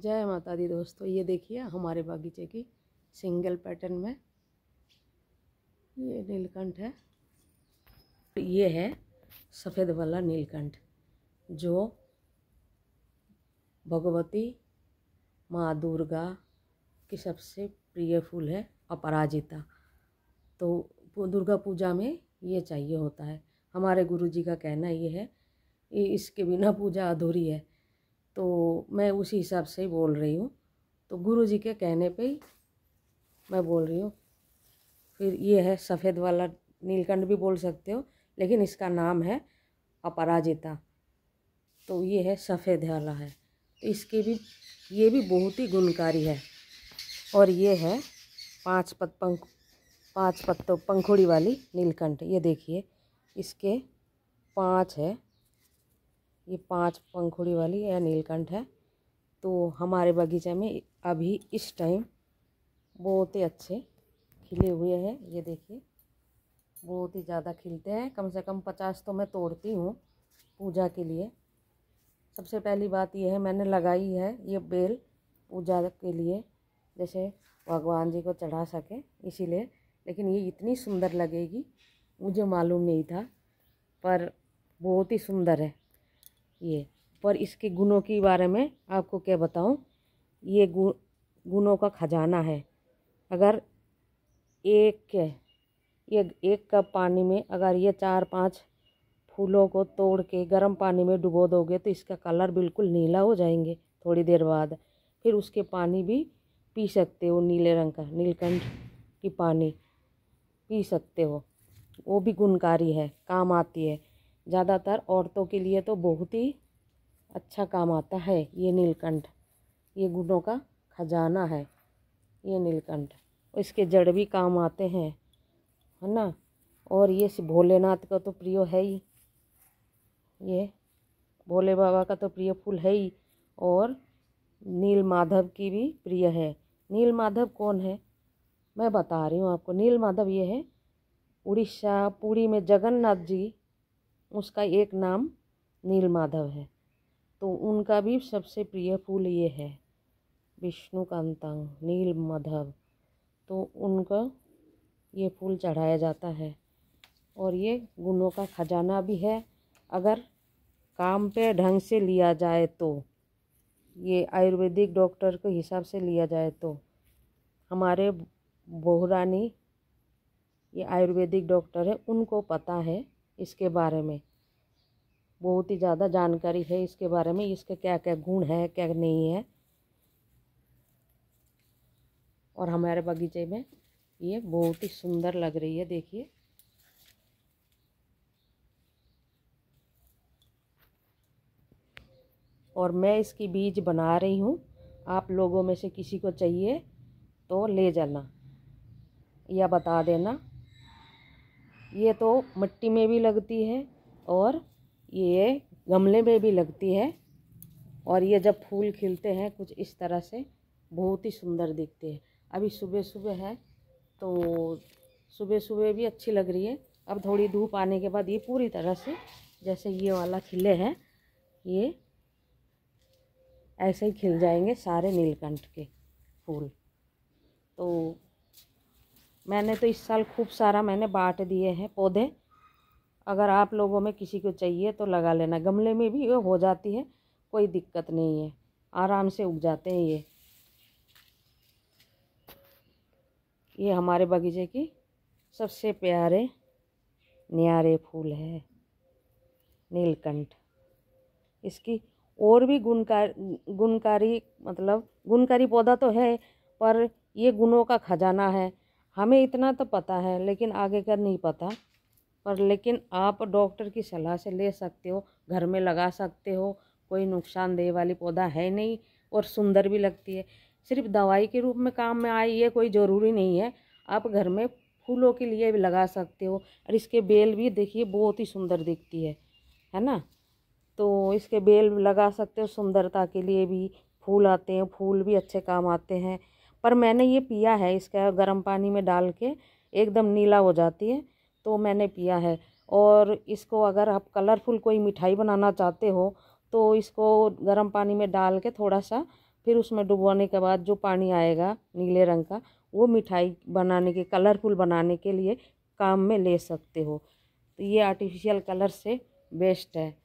जय माता दी दोस्तों ये देखिए हमारे बागीचे की सिंगल पैटर्न में ये नीलकंठ है ये है सफ़ेद वाला नीलकंठ जो भगवती माँ दुर्गा की सबसे प्रिय फूल है अपराजिता तो दुर्गा पूजा में ये चाहिए होता है हमारे गुरु जी का कहना ये है इसके बिना पूजा अधूरी है मैं उसी हिसाब से ही बोल रही हूँ तो गुरु जी के कहने पे ही मैं बोल रही हूँ फिर ये है सफ़ेद वाला नीलकंठ भी बोल सकते हो लेकिन इसका नाम है अपराजिता तो ये है सफ़ेद वाला है तो इसके भी ये भी बहुत ही गुणकारी है और ये है पांच पत पंख पाँच पत्तों पंखुड़ी वाली नीलकंठ ये देखिए इसके पांच है ये पांच पंखुड़ी वाली या नीलकंठ है तो हमारे बगीचे में अभी इस टाइम बहुत ही अच्छे खिले हुए हैं ये देखिए बहुत ही ज़्यादा खिलते हैं कम से कम पचास तो मैं तोड़ती हूँ पूजा के लिए सबसे पहली बात यह है मैंने लगाई है ये बेल पूजा के लिए जैसे भगवान जी को चढ़ा सके इसीलिए लेकिन ये इतनी सुंदर लगेगी मुझे मालूम नहीं था पर बहुत ही सुंदर है ये पर इसके गुणों के बारे में आपको क्या बताऊं ये गुणों का खजाना है अगर एक ये एक कप पानी में अगर ये चार पांच फूलों को तोड़ के गर्म पानी में डुबो दोगे तो इसका कलर बिल्कुल नीला हो जाएंगे थोड़ी देर बाद फिर उसके पानी भी पी सकते हो नीले रंग का नीलकंठ की पानी पी सकते हो वो भी गुणकारी है काम आती है ज़्यादातर औरतों के लिए तो बहुत ही अच्छा काम आता है ये नीलकंठ ये गुणों का खजाना है ये नीलकंठ इसके जड़ भी काम आते हैं है ना और ये भोलेनाथ का तो प्रिय है ही ये भोले बाबा का तो प्रिय फूल है ही और नील माधव की भी प्रिय है नील माधव कौन है मैं बता रही हूँ आपको नील माधव ये है उड़ीसा पुरी में जगन्नाथ जी उसका एक नाम नीलमाधव है तो उनका भी सबसे प्रिय फूल ये है विष्णु कांतांग नील तो उनका ये फूल चढ़ाया जाता है और ये गुणों का खजाना भी है अगर काम पे ढंग से लिया जाए तो ये आयुर्वेदिक डॉक्टर के हिसाब से लिया जाए तो हमारे बहुरानी ये आयुर्वेदिक डॉक्टर है उनको पता है इसके बारे में बहुत ही ज़्यादा जानकारी है इसके बारे में इसके क्या क्या गुण है क्या नहीं है और हमारे बगीचे में ये बहुत ही सुंदर लग रही है देखिए और मैं इसकी बीज बना रही हूँ आप लोगों में से किसी को चाहिए तो ले जाना या बता देना ये तो मिट्टी में भी लगती है और ये गमले में भी लगती है और ये जब फूल खिलते हैं कुछ इस तरह से बहुत ही सुंदर दिखते हैं अभी सुबह सुबह है तो सुबह सुबह भी अच्छी लग रही है अब थोड़ी धूप आने के बाद ये पूरी तरह से जैसे ये वाला खिले हैं ये ऐसे ही खिल जाएंगे सारे नीलकंठ के फूल तो मैंने तो इस साल खूब सारा मैंने बांट दिए हैं पौधे अगर आप लोगों में किसी को चाहिए तो लगा लेना गमले में भी वो हो जाती है कोई दिक्कत नहीं है आराम से उग जाते हैं ये ये हमारे बगीचे की सबसे प्यारे न्यारे फूल है नीलकंठ इसकी और भी गुणकार गुणकारी मतलब गुणकारी पौधा तो है पर ये गुणों का खजाना है हमें इतना तो पता है लेकिन आगे का नहीं पता पर लेकिन आप डॉक्टर की सलाह से ले सकते हो घर में लगा सकते हो कोई नुकसानदेह वाली पौधा है नहीं और सुंदर भी लगती है सिर्फ दवाई के रूप में काम में आई है कोई ज़रूरी नहीं है आप घर में फूलों के लिए भी लगा सकते हो और इसके बेल भी देखिए बहुत ही सुंदर दिखती है है ना तो इसके बेल लगा सकते हो सुंदरता के लिए भी फूल आते हैं फूल भी अच्छे काम आते हैं पर मैंने ये पिया है इसका गर्म पानी में डाल के एकदम नीला हो जाती है तो मैंने पिया है और इसको अगर आप कलरफुल कोई मिठाई बनाना चाहते हो तो इसको गर्म पानी में डाल के थोड़ा सा फिर उसमें डुबोने के बाद जो पानी आएगा नीले रंग का वो मिठाई बनाने के कलरफुल बनाने के लिए काम में ले सकते हो तो ये आर्टिफिशियल कलर से बेस्ट है